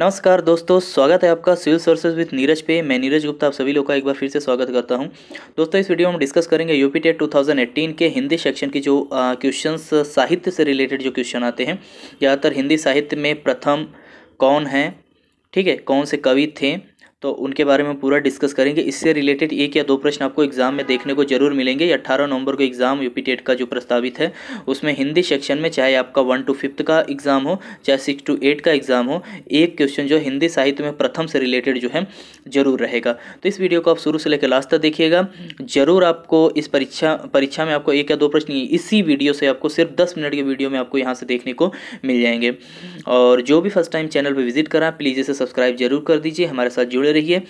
नमस्कार दोस्तों स्वागत है आपका सिविल सर्विसेज विद नीरज पे मैं नीरज गुप्ता आप सभी लोग का एक बार फिर से स्वागत करता हूं दोस्तों इस वीडियो में हम डिस्कस करेंगे यूपी टेट टू के हिंदी सेक्शन की जो क्वेश्चन साहित्य से रिलेटेड जो क्वेश्चन आते हैं ज़्यादातर हिंदी साहित्य में प्रथम कौन है ठीक है कौन से कवि थे तो उनके बारे में पूरा डिस्कस करेंगे इससे रिलेटेड एक या दो प्रश्न आपको एग्जाम में देखने को जरूर मिलेंगे अट्ठारह नवंबर को एग्जाम यूपीटेट का जो प्रस्तावित है उसमें हिंदी सेक्शन में चाहे आपका वन टू फिफ्थ का एग्जाम हो चाहे सिक्स टू एट का एग्जाम हो एक क्वेश्चन जो हिंदी साहित्य में प्रथम से रिलेटेड जो है जरूर रहेगा तो इस वीडियो को आप शुरू से लेकर लास्ट तक देखिएगा जरूर आपको इस परीक्षा परीक्षा में आपको एक या दो प्रश्न इसी वीडियो से आपको सिर्फ दस मिनट के वीडियो में आपको यहाँ से देखने को मिल जाएंगे और जो भी फर्स्ट टाइम चैनल पर विजिट करा प्लीज़ इसे सब्सक्राइब जरूर कर दीजिए हमारे साथ जुड़े जुड़े रहिए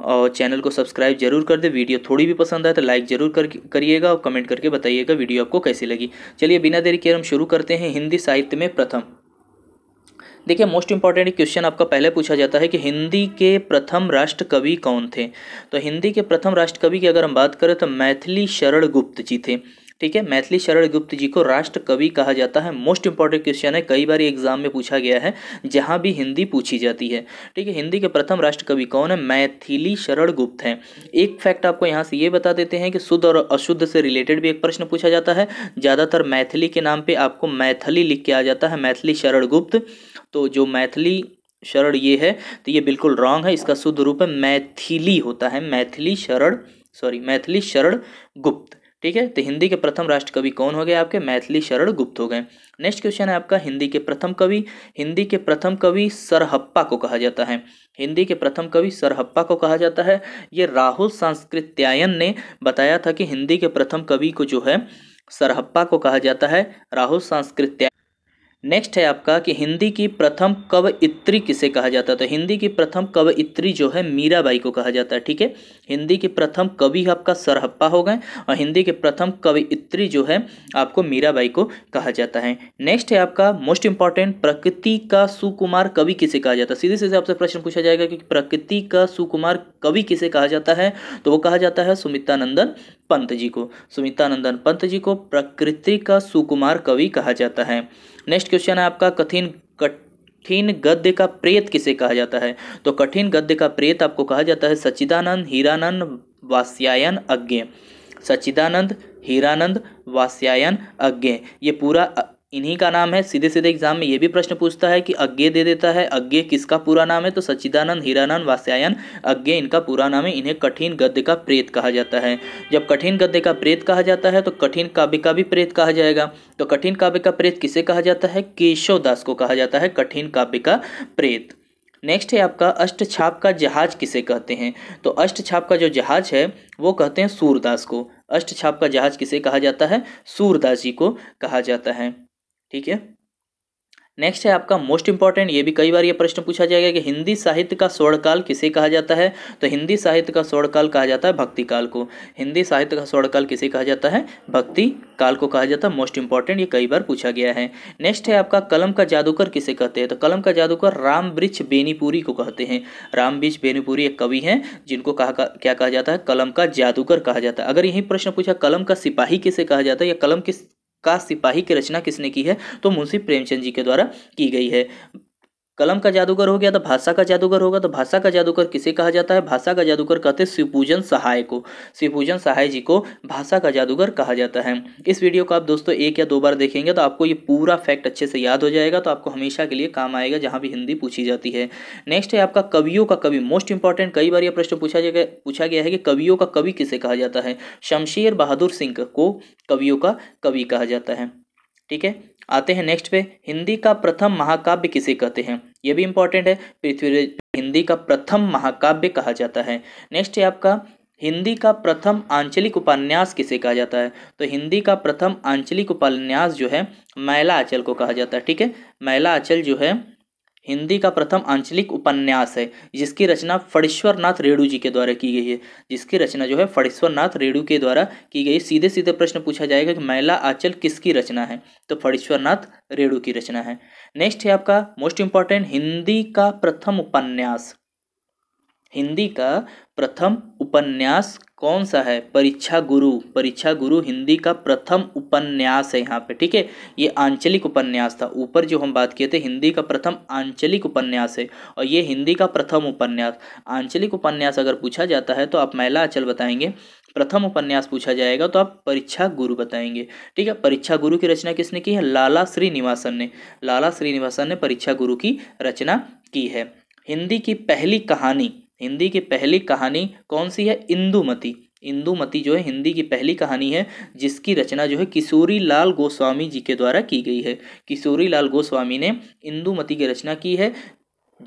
और चैनल को सब्सक्राइब जरूर कर दे वीडियो थोड़ी भी पसंद आए तो लाइक जरूर कर करिएगा और कमेंट करके बताइएगा वीडियो आपको कैसी लगी चलिए बिना देरी के हम शुरू करते हैं हिंदी साहित्य में प्रथम देखिए मोस्ट इंपॉर्टेंट क्वेश्चन आपका पहले पूछा जाता है कि हिंदी के प्रथम राष्ट्र कवि कौन थे तो हिंदी के प्रथम राष्ट्र कवि की अगर हम बात करें तो मैथिली शरण गुप्त जी थे ठीक है मैथिली शरण गुप्त जी को राष्ट्र कवि कहा जाता है मोस्ट इंपॉर्टेंट क्वेश्चन है कई बार एग्जाम में पूछा गया है जहाँ भी हिंदी पूछी जाती है ठीक है हिंदी के प्रथम राष्ट्र कवि कौन है मैथिली शरण गुप्त हैं एक फैक्ट आपको यहाँ से ये बता देते हैं कि शुद्ध और अशुद्ध से रिलेटेड भी एक प्रश्न पूछा जाता है ज़्यादातर मैथिली के नाम पर आपको मैथिली लिख के आ जाता है मैथिली शरण गुप्त तो जो मैथिली शरण ये है तो ये बिल्कुल रॉन्ग है इसका शुद्ध रूप है मैथिली होता है मैथिली शरण सॉरी मैथिली शरण गुप्त ठीक है तो हिंदी के प्रथम राष्ट्रकवि कौन हो गए आपके मैथिली शरण गुप्त हो गए नेक्स्ट क्वेश्चन है आपका हिंदी के प्रथम कवि हिंदी के प्रथम कवि सरहप्पा को कहा जाता है हिंदी के प्रथम कवि सरहप्पा को कहा जाता है ये राहुल सांस्कृत्यायन ने बताया था कि हिंदी के प्रथम कवि को जो है सरहप्पा को कहा जाता है राहुल सांस्कृत्यायन नेक्स्ट है आपका कि हिंदी की प्रथम कवयित्री किसे कहा जाता है तो हिंदी की प्रथम कवयित्री जो है मीराबाई को कहा जाता है ठीक है हिंदी की प्रथम कवि आपका सरहप्पा हो गए और हिंदी के प्रथम कवयित्री जो है आपको मीराबाई को कहा जाता है नेक्स्ट है आपका मोस्ट इंपॉर्टेंट प्रकृति का सुकुमार कवि किसे कहा जाता है सीधे सीधे आपसे प्रश्न पूछा जाएगा कि प्रकृति का सुकुमार कवि किसे कहा जाता है तो वो कहा जाता है सुमितानंदन पंत जी को सुमितानंदन पंत जी को प्रकृति का सुकुमार कवि कहा जाता है नेक्स्ट क्वेश्चन है आपका कठिन कठिन गद्य का प्रेत किसे कहा जाता है तो कठिन गद्य का प्रेत आपको कहा जाता है सच्चिदानंद हीरानंद वास्यायन अज्ञ सच्चिदानंद हीरानंद वास्यायन अज्ञ ये पूरा इन्हीं का नाम है सीधे सीधे एग्जाम में ये भी प्रश्न पूछता है कि अज्ञे दे देता है अज्ञे किसका पूरा नाम है तो सच्चिदानंद हीरानंद वास्यायन अज्ञे इनका पूरा नाम है इन्हें कठिन गद्य का प्रेत कहा जाता है जब कठिन गद्य का प्रेत कहा जाता है तो कठिन काव्य का भी प्रेत कहा जाएगा तो कठिन काव्य का प्रेत किसे कहा जाता है केशव दास को कहा जाता है कठिन काव्य का प्रेत नेक्स्ट है आपका अष्ट छाप का जहाज किसे कहते हैं तो अष्ट छाप का जो जहाज है वो कहते हैं सूरदास को अष्ट छाप का जहाज किसे कहा जाता है सूरदास जी को कहा जाता है ठीक है नेक्स्ट है आपका मोस्ट इंपॉर्टेंट ये भी कई बार ये प्रश्न पूछा जाएगा कि हिंदी साहित्य का स्वर्णकाल किसे कहा जाता है तो हिंदी साहित्य का स्वर्णकाल कहा जाता है भक्ति काल को हिंदी साहित्य का स्वर्णकाल किसे कहा जाता है भक्ति काल को कहा जाता है मोस्ट इंपॉर्टेंट ये कई बार पूछा गया है नेक्स्ट है आपका कलम का जादूकर किसे कहते हैं तो कलम का जादूकर राम वृक्ष बेनीपुरी को कहते हैं राम वृक्ष बेनीपुरी एक कवि हैं जिनको कहा क्या कहा जाता है कलम का जादूकर कहा जाता है अगर यही प्रश्न पूछा कलम का सिपाही किसे कहा जाता है या कलम किस का सिपाही की रचना किसने की है तो मुंशी प्रेमचंद जी के द्वारा की गई है कलम का जादूगर हो गया तो भाषा का जादूगर होगा तो भाषा का जादूगर किसे कहा जाता है भाषा का जादूगर कहते हैं शिवपूजन सहाय को शिवपूजन सहाय जी को भाषा का जादूगर कहा जाता है इस वीडियो को आप दोस्तों एक या दो बार देखेंगे तो आपको ये पूरा फैक्ट अच्छे से याद हो जाएगा तो आपको हमेशा के लिए काम आएगा जहाँ भी हिंदी पूछी जाती है नेक्स्ट है आपका कवियों का कवि मोस्ट इंपॉर्टेंट कई बार यह प्रश्न पूछा जाएगा पूछा गया है कि कवियों का कवि किसे कहा जाता है शमशेर बहादुर सिंह को कवियों का कवि कहा जाता है ठीक है आते हैं नेक्स्ट पे हिंदी का प्रथम महाकाव्य किसे कहते हैं ये भी इंपॉर्टेंट है पृथ्वीराज हिंदी का प्रथम महाकाव्य कहा जाता है नेक्स्ट है आपका हिंदी का प्रथम आंचलिक उपन्यास किसे कहा जाता है तो हिंदी का प्रथम आंचलिक उपन्यास जो है मैला आंचल को कहा जाता है ठीक है मैला आंचल जो है हिंदी का प्रथम आंचलिक उपन्यास है जिसकी रचना फणीश्वरनाथ रेणु जी के द्वारा की गई है जिसकी रचना जो है फणीश्वरनाथ रेणु के द्वारा की गई सीधे सीधे प्रश्न पूछा जाएगा कि मैला आंचल किसकी रचना है तो फणीश्वरनाथ रेणु की रचना है नेक्स्ट है आपका मोस्ट इंपॉर्टेंट हिंदी का प्रथम उपन्यास हिंदी का प्रथम उपन्यास कौन सा है परीक्षा गुरु परीक्षा गुरु हिंदी का प्रथम उपन्यास है यहाँ पे ठीक है ये आंचलिक उपन्यास था ऊपर जो हम बात किए थे हिंदी का प्रथम आंचलिक उपन्यास है और ये हिंदी का प्रथम उपन्यास आंचलिक उपन्यास अगर पूछा जाता है तो आप महिला आंचल बताएंगे प्रथम उपन्यास पूछा जाएगा तो आप परीक्षा गुरु बताएंगे ठीक है परीक्षा गुरु की रचना किसने की है लाला श्रीनिवासन ने लाला श्रीनिवासन ने परीक्षा गुरु की रचना की है हिंदी की पहली कहानी हिंदी की पहली कहानी कौन सी है इंदुमती इंदुमती जो है हिंदी की पहली कहानी है जिसकी रचना जो है किशोरी लाल गोस्वामी जी के द्वारा की गई है किशोरी लाल गोस्वामी ने इंदुमती की रचना की है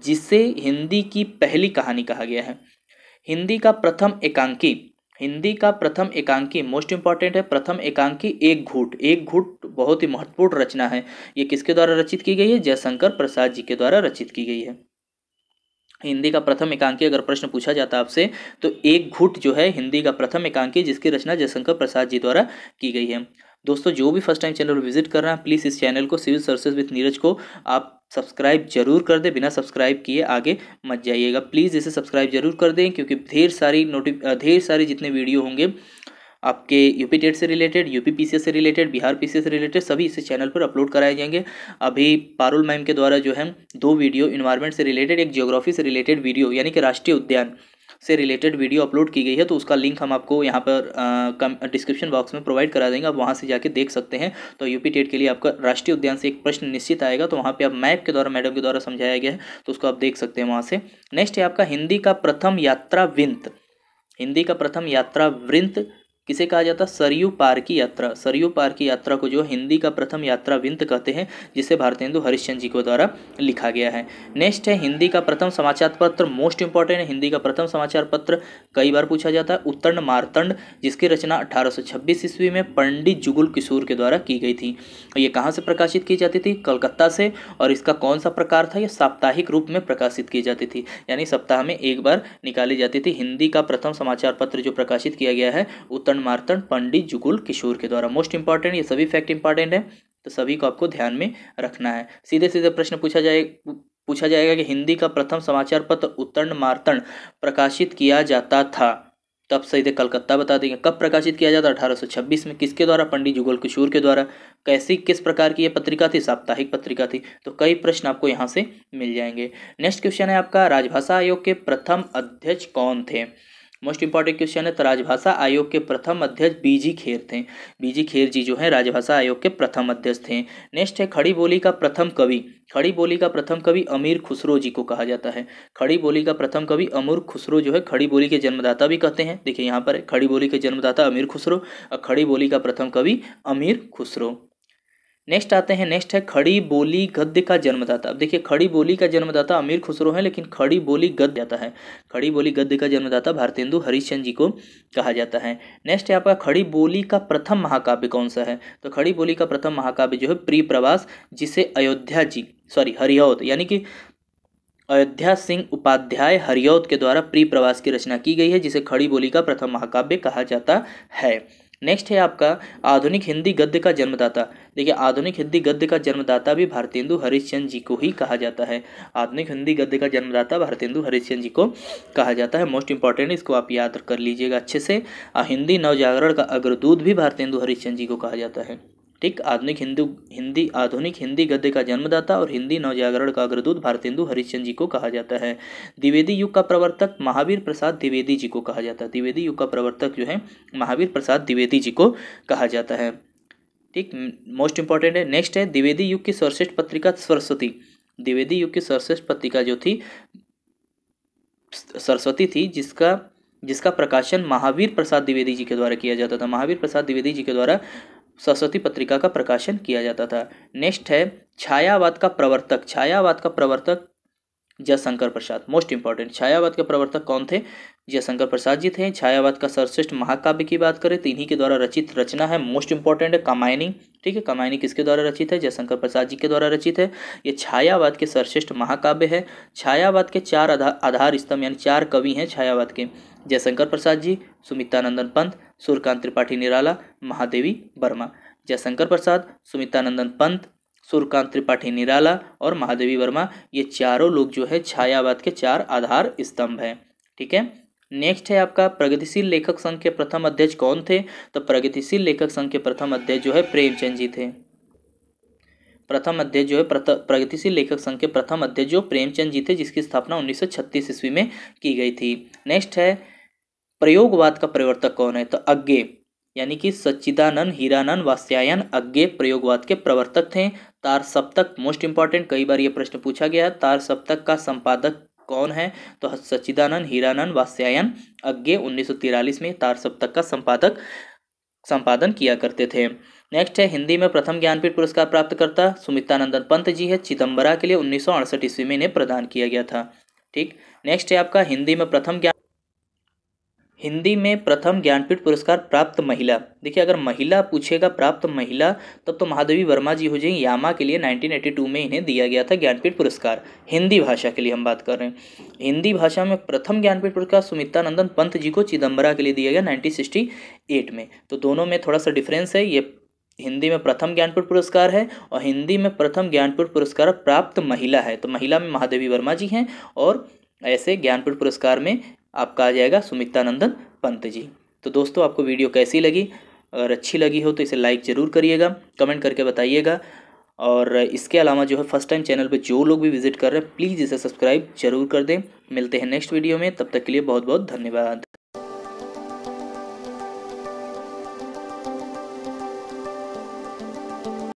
जिसे हिंदी की पहली कहानी कहा गया है हिंदी का प्रथम एकांकी हिंदी का प्रथम एकांकी मोस्ट इंपॉर्टेंट है प्रथम एकांकी एक घूट एक घूट बहुत ही महत्वपूर्ण रचना है ये किसके द्वारा रचित की गई है जयशंकर प्रसाद जी के द्वारा रचित की गई है हिंदी का प्रथम एकांकी अगर प्रश्न पूछा जाता आपसे तो एक घुट जो है हिंदी का प्रथम एकांकी जिसकी रचना जयशंकर प्रसाद जी द्वारा की गई है दोस्तों जो भी फर्स्ट टाइम चैनल विजिट कर रहे हैं प्लीज़ इस चैनल को सिविल सर्विसेज विथ नीरज को आप सब्सक्राइब जरूर कर दें बिना सब्सक्राइब किए आगे मत जाइएगा प्लीज़ इसे सब्सक्राइब जरूर कर दें क्योंकि ढेर सारी नोटिफ ढेर सारी जितने वीडियो होंगे आपके यूपी टेट से रिलेटेड यूपी पी से रिलेटेड बिहार पी से रिलेटेड सभी इस चैनल पर अपलोड कराए जाएंगे अभी पारुल मैम के द्वारा जो है दो वीडियो इन्वायरमेंट से रिलेटेड एक जियोग्राफी से रिलेटेड वीडियो यानी कि राष्ट्रीय उद्यान से रिलेटेड वीडियो अपलोड की गई है तो उसका लिंक हम आपको यहाँ पर डिस्क्रिप्शन बॉक्स में प्रोवाइड करा देंगे आप वहाँ से जाके देख सकते हैं तो यूपी टेट के लिए आपका राष्ट्रीय उद्यान से एक प्रश्न निश्चित आएगा तो वहाँ पे आप मैप के द्वारा मैडम के द्वारा समझाया गया है तो उसको आप देख सकते हैं वहाँ से नेक्स्ट है आपका हिंदी का प्रथम यात्रा विंत हिंदी का प्रथम यात्रा वृंत किसे कहा जाता है सरयू पार की यात्रा सरयू पार की यात्रा को जो हिंदी का प्रथम यात्रा विंत कहते हैं जिसे भारतेंदु हरिश्चंद जी को द्वारा लिखा गया है नेक्स्ट है हिंदी का प्रथम समाचार पत्र मोस्ट इंपॉर्टेंट है हिंदी का प्रथम समाचार पत्र कई बार पूछा जाता है उत्तर मारतंड जिसकी रचना अठारह ईस्वी में पंडित जुगुल किशोर के द्वारा की गई थी ये कहाँ से प्रकाशित की जाती थी कलकत्ता से और इसका कौन सा प्रकार था यह साप्ताहिक रूप में प्रकाशित की जाती थी यानी सप्ताह में एक बार निकाली जाती थी हिंदी का प्रथम समाचार पत्र जो प्रकाशित किया गया है उत्तर उत्तम मार्तन पंडित जुगुल किशोर के द्वारा मोस्ट इंपॉर्टेंट ये सभी फैक्ट इंपॉर्टेंट है तो सभी को आपको ध्यान में रखना है सीधे सीधे प्रश्न पूछा जाए पूछा जाएगा कि हिंदी का प्रथम समाचार पत्र उत्तर्ण मार्तण प्रकाशित किया जाता था तब तो सीधे कलकत्ता बता देंगे कब प्रकाशित किया जाता अठारह सौ छब्बीस में किसके द्वारा पंडित जुगल किशोर के द्वारा कैसी किस प्रकार की ये पत्रिका थी साप्ताहिक पत्रिका थी तो कई प्रश्न आपको यहाँ से मिल जाएंगे नेक्स्ट क्वेश्चन है आपका राजभाषा आयोग के प्रथम अध्यक्ष कौन थे मोस्ट इंपॉर्टेंट क्वेश्चन है तो राजभाषा आयोग के प्रथम अध्यक्ष बीजी खेर थे बीजी खेर जी जो है राजभाषा आयोग के प्रथम अध्यक्ष थे नेक्स्ट है खड़ी बोली का प्रथम कवि खड़ी बोली का प्रथम कवि अमीर खुसरो जी को कहा जाता है खड़ी बोली का प्रथम कवि अमूर खुसरो जो है खड़ी बोली के जन्मदाता भी कहते हैं देखिए यहाँ पर खड़ी बोली के जन्मदाता अमीर खुसरो और खड़ी बोली का प्रथम कवि अमीर खुसरो नेक्स्ट आते हैं नेक्स्ट है खड़ी बोली गद्य का जन्मदाता अब देखिए खड़ी बोली का जन्मदाता अमीर खुसरो है लेकिन खड़ी बोली गद्य जाता है खड़ी बोली गद्य का जन्मदाता भारतेंदु हरिश्चंद जी को कहा जाता है नेक्स्ट है आपका खड़ी बोली का प्रथम महाकाव्य कौन सा है तो खड़ी बोली का प्रथम महाकाव्य जो है प्री प्रवास जिसे अयोध्या जी सॉरी हरिहौत यानी कि अयोध्या सिंह उपाध्याय हरिहौत के द्वारा प्री प्रवास की रचना की गई है जिसे खड़ी बोली का प्रथम महाकाव्य कहा जाता है नेक्स्ट है आपका आधुनिक हिंदी गद्य का जन्मदाता देखिए आधुनिक हिंदी गद्य का जन्मदाता भी भारतेंदु हरिश्चंद जी को ही कहा जाता है आधुनिक हिंदी गद्य का जन्मदाता भारतेंदु हरिश्चंद जी को कहा जाता है मोस्ट इंपॉर्टेंट इसको आप याद कर लीजिएगा अच्छे से हिंदी नवजागरण का अग्रदूत भी भारतेंदु हरिश्चंद जी को कहा जाता है ठीक आधुनिक हिंदू हिंदी आधुनिक हिंदी गद्य का जन्मदाता और हिंदी नवजागरण का अग्रदूत भारतेंदु हरिश्चंद जी को कहा जाता है द्विवेदी युग का प्रवर्तक महावीर प्रसाद द्विवेदी जी को कहा जाता है द्विवेदी युग का प्रवर्तक जो है महावीर प्रसाद द्विवेदी जी को कहा जाता है ठीक मोस्ट इंपॉर्टेंट है नेक्स्ट है द्विवेदी युग की सर्वश्रेष्ठ पत्रिका सरस्वती द्विवेदी युग की सर्वश्रेष्ठ पत्रिका जो थी सरस्वती थी जिसका जिसका प्रकाशन महावीर प्रसाद द्विवेदी जी के द्वारा किया जाता था महावीर प्रसाद द्विवेदी जी के द्वारा सरस्वती पत्रिका का प्रकाशन किया जाता था नेक्स्ट है छायावाद का प्रवर्तक छायावाद का प्रवर्तक जयशंकर प्रसाद मोस्ट इंपॉर्टेंट छायावाद के प्रवर्तक कौन थे जयशंकर प्रसाद जी थे छायावाद का सर्वश्रेष्ठ महाकाव्य की बात करें तो इन्हीं के द्वारा रचित रचना है मोस्ट इंपॉर्टेंट है कामायनी ठीक है कामायनी किसके द्वारा रचित है जयशंकर प्रसाद जी के द्वारा रचित है ये छायावाद के सर्वश्रेष्ठ महाकाव्य है छायावाद के चार आधार स्तंभ यानी चार कवि हैं छायावाद के जयशंकर प्रसाद जी सुमितानंदन पंत सूर्यकांत त्रिपाठी निराला महादेवी वर्मा जयशंकर प्रसाद सुमितानंदन पंत सूर्यकांत त्रिपाठी निराला और महादेवी वर्मा ये चारों लोग जो है छायावाद के चार आधार स्तंभ हैं ठीक है नेक्स्ट है आपका प्रगतिशील लेखक संघ के प्रथम अध्यक्ष कौन थे तो प्रगतिशील लेखक संघ के प्रथम अध्यक्ष जो है प्रेमचंद जी थे प्रथम अध्यक्ष जो है प्रगतिशील लेखक संघ के प्रथम अध्यक्ष जो प्रेमचंद जी थे जिसकी स्थापना उन्नीस ईस्वी में की गई थी नेक्स्ट है प्रयोगवाद का प्रवर्तक कौन है तो अज्ञे यानी कि सच्चिदानंद हीरानंद वास्यायन अज्ञे प्रयोगवाद के प्रवर्तक थे तार सप्तक मोस्ट इंपॉर्टेंट कई बार ये प्रश्न पूछा गया है तार सप्तक का संपादक कौन है तो सच्चिदानंद हीरानंद वास्यायन अज्ञे उन्नीस में तार सप्तक का संपादक संपादन किया करते थे नेक्स्ट है हिंदी में प्रथम ज्ञानपीठ पुरस्कार प्राप्तकर्ता सुमितानंदन पंत जी है चिदम्बरा के लिए उन्नीस ईस्वी में इन्हें प्रदान किया गया था ठीक नेक्स्ट है आपका हिंदी में प्रथम ज्ञान हिंदी में प्रथम ज्ञानपीठ पुरस्कार प्राप्त महिला देखिए अगर महिला पूछेगा प्राप्त महिला तब तो महादेवी वर्मा जी हो जाएंगे यामा के लिए 1982 में इन्हें दिया गया था ज्ञानपीठ पुरस्कार हिंदी भाषा के लिए हम बात कर रहे हैं हिंदी भाषा में प्रथम ज्ञानपीठ पुरस्कार सुमित्रा नंदन पंत जी को चिदम्बरा के लिए दिया गया नाइनटीन में तो दोनों में थोड़ा सा डिफरेंस है ये हिंदी में प्रथम ज्ञानपीठ पुरस्कार है और हिंदी में प्रथम ज्ञानपीठ पुरस्कार प्राप्त महिला है तो महिला में महादेवी वर्मा जी हैं और ऐसे ज्ञानपीठ पुरस्कार में आपका आ जाएगा सुमित्ता नंदन पंत जी तो दोस्तों आपको वीडियो कैसी लगी अगर अच्छी लगी हो तो इसे लाइक ज़रूर करिएगा कमेंट करके बताइएगा और इसके अलावा जो है फर्स्ट टाइम चैनल पर जो लोग भी विजिट कर रहे हैं प्लीज़ इसे सब्सक्राइब जरूर कर दें मिलते हैं नेक्स्ट वीडियो में तब तक के लिए बहुत बहुत धन्यवाद